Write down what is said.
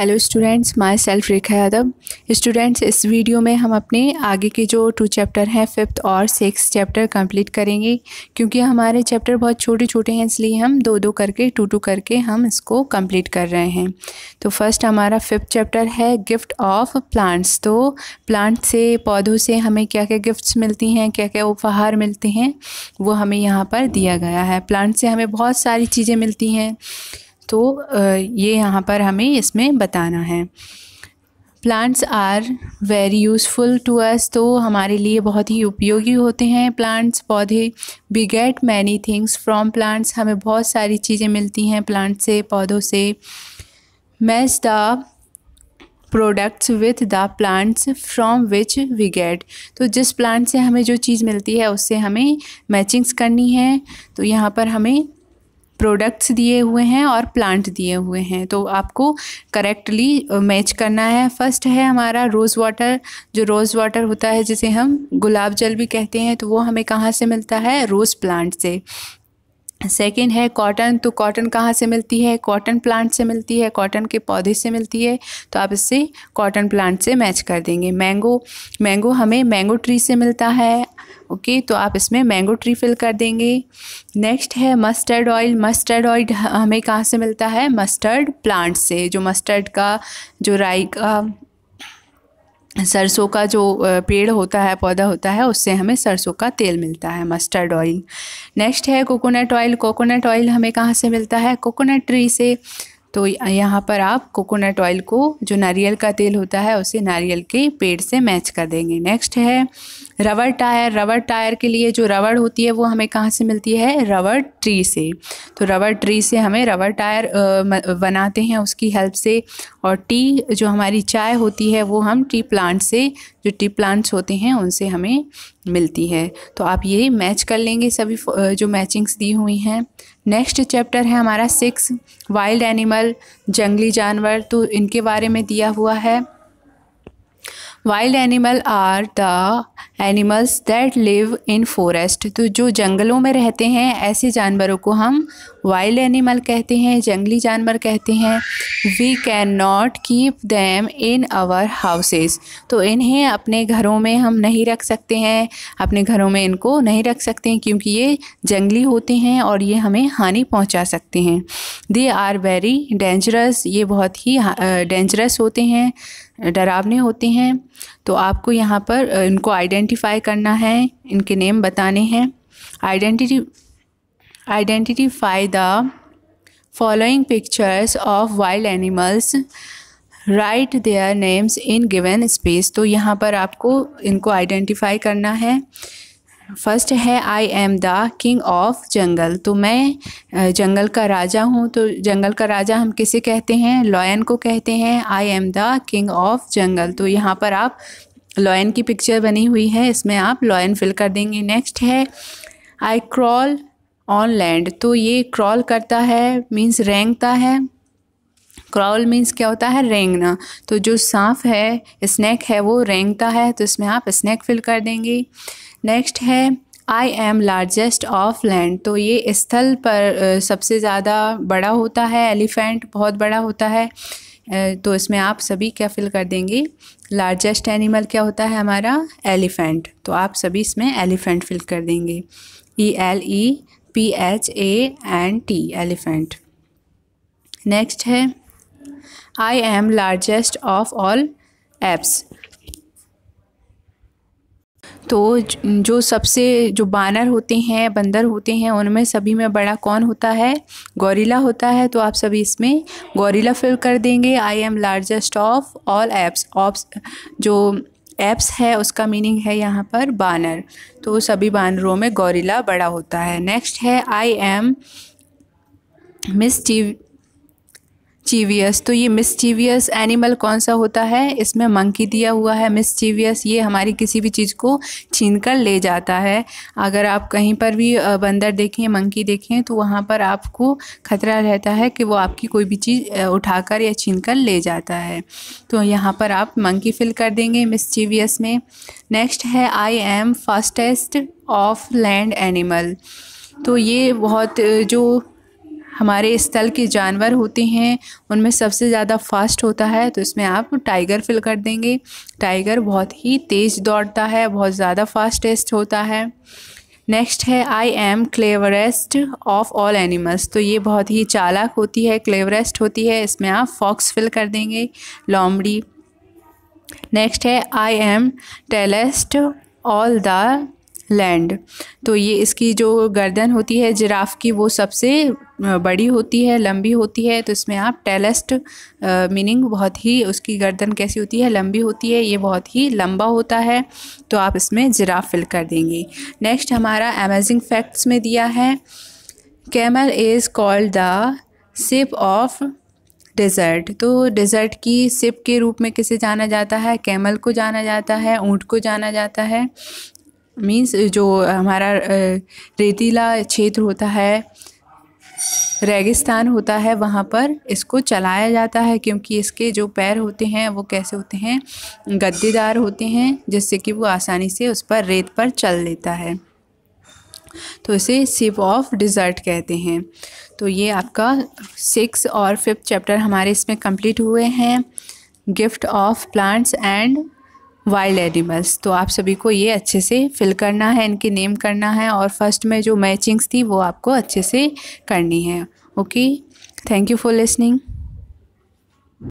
hello students myself Rekha Yadav students इस video में हम अपने आगे के जो टू चैप्टर हैं फिफ्थ और सिक्स चैप्टर कंप्लीट करेंगे क्योंकि हमारे चैप्टर बहुत छोटे छोटे हैं इसलिए हम दो दो करके टू टू करके हम इसको कंप्लीट कर रहे हैं तो फर्स्ट हमारा फिफ्थ चैप्टर है गिफ्ट ऑफ प्लांट्स तो प्लांट से पौधों से हमें क्या क्या गिफ्ट्स मिलती हैं क्या क्या उपहार मिलते हैं वो हमें यहाँ पर दिया गया है प्लांट से हमें बहुत सारी चीज़ें मिलती हैं तो ये यहाँ पर हमें इसमें बताना है plants are very useful to us तो हमारे लिए बहुत ही उपयोगी होते हैं प्लांट्स पौधे we get many things from plants हमें बहुत सारी चीज़ें मिलती हैं प्लांट्स से पौधों से match the products with the plants from which we get तो जिस प्लांट से हमें जो चीज़ मिलती है उससे हमें मैचिंग्स करनी है तो यहाँ पर हमें प्रोडक्ट्स दिए हुए हैं और प्लांट दिए हुए हैं तो आपको करेक्टली मैच करना है फर्स्ट है हमारा रोज़ वाटर जो रोज़ वाटर होता है जिसे हम गुलाब जल भी कहते हैं तो वो हमें कहाँ से मिलता है रोज़ प्लांट से सेकेंड है कॉटन तो कॉटन कहाँ से मिलती है कॉटन प्लांट से मिलती है कॉटन के पौधे से मिलती है तो आप इससे कॉटन प्लांट से मैच कर देंगे मैंगो मैंगो हमें मैंगो ट्री से मिलता है ओके तो आप इसमें मैंगो ट्री फिल कर देंगे नेक्स्ट है मस्टर्ड ऑयल मस्टर्ड ऑयल हमें कहाँ से मिलता है मस्टर्ड प्लांट से जो मस्टर्ड का जो राई का सरसों का जो पेड़ होता है पौधा होता है उससे हमें सरसों का तेल मिलता है मस्टर्ड ऑयल नेक्स्ट है कोकोनट ऑयल कोकोनट ऑयल हमें कहाँ से मिलता है कोकोनट ट्री से तो यहाँ पर आप कोकोनट ऑयल को जो नारियल का तेल होता है उसे नारियल के पेड़ से मैच कर देंगे नेक्स्ट है रबर टायर रबर टायर के लिए जो रबड़ होती है वो हमें कहाँ से मिलती है रबर ट्री से तो रबर ट्री से हमें रबर टायर बनाते हैं उसकी हेल्प से और टी जो हमारी चाय होती है वो हम टी प्लांट से जो टी प्लांट्स होते हैं उनसे हमें मिलती है तो आप ये मैच कर लेंगे सभी जो मैचिंग्स दी हुई हैं नेक्स्ट चैप्टर है हमारा सिक्स वाइल्ड एनिमल जंगली जानवर तो इनके बारे में दिया हुआ है wild animal are the animals that live in forest तो जो जंगलों में रहते हैं ऐसे जानवरों को हम वाइल्ड एनिमल कहते हैं जंगली जानवर कहते हैं we can not keep them in our houses तो इन्हें अपने घरों में हम नहीं रख सकते हैं अपने घरों में इनको नहीं रख सकते हैं क्योंकि ये जंगली होते हैं और ये हमें हानि पहुंचा सकते हैं दे आर वेरी डेंजरस ये बहुत ही डेंजरस होते हैं डरावने होते हैं तो आपको यहाँ पर इनको आइडेंटिफाई करना है इनके नेम बताने हैं identity identify the following pictures of wild animals write their names in given space तो यहाँ पर आपको इनको आइडेंटिफाई करना है फर्स्ट है I am the king of jungle तो मैं जंगल का राजा हूँ तो जंगल का राजा हम किसे कहते हैं लॉयन को कहते हैं I am the king of jungle तो यहाँ पर आप लॉयन की पिक्चर बनी हुई है इसमें आप लॉयन फिल कर देंगे नेक्स्ट है आई क्रॉल ऑन लैंड तो ये क्रॉल करता है मीन्स रेंगता है क्रॉल मीन्स क्या होता है रेंगना तो जो सांप है स्नैक है वो रेंगता है तो इसमें आप स्नैक फिल कर देंगे नेक्स्ट है I am largest of land तो ये स्थल पर सबसे ज़्यादा बड़ा होता है एलिफेंट बहुत बड़ा होता है तो इसमें आप सभी क्या फिल कर देंगे लार्जेस्ट एनिमल क्या होता है हमारा एलिफेंट तो आप सभी इसमें एलिफेंट फिल कर देंगे E L E P H A and T elephant next है I am largest of all apes तो जो सबसे जो बानर होते हैं बंदर होते हैं उनमें सभी में बड़ा कौन होता है गोरिल्ला होता है तो आप सभी इसमें गोरिल्ला फिल कर देंगे I am largest of all apes oops जो एप्स है उसका मीनिंग है यहाँ पर बानर तो सभी बानरों में गोरिल्ला बड़ा होता है नेक्स्ट है आई एम मिस चीवियस तो ये मिसचीवियस एनिमल कौन सा होता है इसमें मंकी दिया हुआ है मिसचीवियस ये हमारी किसी भी चीज़ को छीन कर ले जाता है अगर आप कहीं पर भी बंदर देखें मंकी देखें तो वहाँ पर आपको खतरा रहता है कि वो आपकी कोई भी चीज़ उठाकर या छीन कर ले जाता है तो यहाँ पर आप मंकी फिल कर देंगे मिसचीवियस में नेक्स्ट है I am fastest of land animal तो ये बहुत जो हमारे स्थल के जानवर होते हैं उनमें सबसे ज़्यादा फास्ट होता है तो इसमें आप टाइगर फिल कर देंगे टाइगर बहुत ही तेज़ दौड़ता है बहुत ज़्यादा फास्टेस्ट होता है नेक्स्ट है I am cleverest of all animals तो ये बहुत ही चालाक होती है क्लेवरेस्ट होती है इसमें आप फॉक्स फिल कर देंगे लॉमड़ी नेक्स्ट है I am tallest all the land तो ये इसकी जो गर्दन होती है जिराफ की वो सबसे बड़ी होती है लंबी होती है तो इसमें आप टेलेस्ट मीनिंग बहुत ही उसकी गर्दन कैसी होती है लंबी होती है ये बहुत ही लंबा होता है तो आप इसमें जिराफ फिल कर देंगी नेक्स्ट हमारा अमेजिंग फैक्ट्स में दिया है camel is called the ship of desert तो डेज़र्ट की सिप के रूप में किसे जाना जाता है कैमल को जाना जाता है ऊँट को जाना जाता है मीन्स जो हमारा रेतीला क्षेत्र होता है रेगिस्तान होता है वहाँ पर इसको चलाया जाता है क्योंकि इसके जो पैर होते हैं वो कैसे होते हैं गद्देदार होते हैं जिससे कि वो आसानी से उस पर रेत पर चल लेता है तो इसे सिप ऑफ डिज़र्ट कहते हैं तो ये आपका सिक्स और फिफ्थ चैप्टर हमारे इसमें कंप्लीट हुए हैं gift of plants and wild animals तो आप सभी को ये अच्छे से फिल करना है इनके नेम करना है और फर्स्ट में जो मैचिंग्स थी वो आपको अच्छे से करनी है okay thank you for listening